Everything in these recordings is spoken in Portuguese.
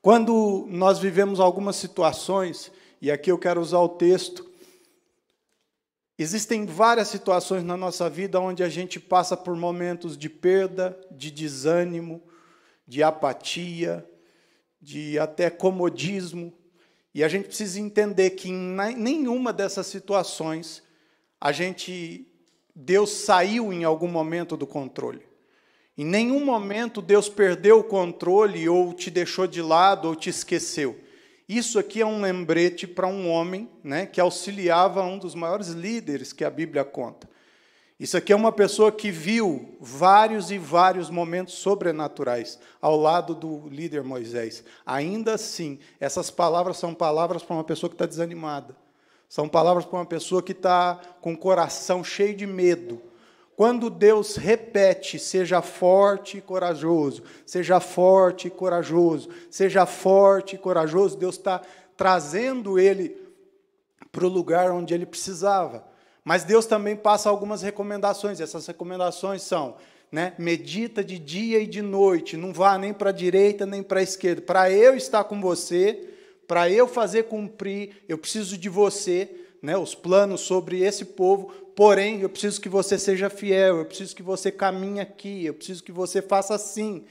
Quando nós vivemos algumas situações, e aqui eu quero usar o texto, existem várias situações na nossa vida onde a gente passa por momentos de perda, de desânimo, de apatia, de até comodismo, e a gente precisa entender que em nenhuma dessas situações a gente Deus saiu em algum momento do controle. Em nenhum momento Deus perdeu o controle ou te deixou de lado ou te esqueceu. Isso aqui é um lembrete para um homem né, que auxiliava um dos maiores líderes que a Bíblia conta. Isso aqui é uma pessoa que viu vários e vários momentos sobrenaturais ao lado do líder Moisés. Ainda assim, essas palavras são palavras para uma pessoa que está desanimada. São palavras para uma pessoa que está com o coração cheio de medo. Quando Deus repete, seja forte e corajoso, seja forte e corajoso, seja forte e corajoso, Deus está trazendo ele para o lugar onde ele precisava. Mas Deus também passa algumas recomendações. Essas recomendações são: né, medita de dia e de noite, não vá nem para a direita nem para a esquerda. Para eu estar com você, para eu fazer cumprir, eu preciso de você né, os planos sobre esse povo, porém, eu preciso que você seja fiel, eu preciso que você caminhe aqui, eu preciso que você faça assim.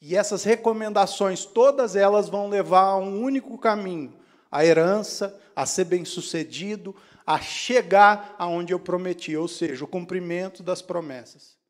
E essas recomendações, todas elas vão levar a um único caminho: a herança, a ser bem-sucedido, a chegar aonde eu prometi, ou seja, o cumprimento das promessas.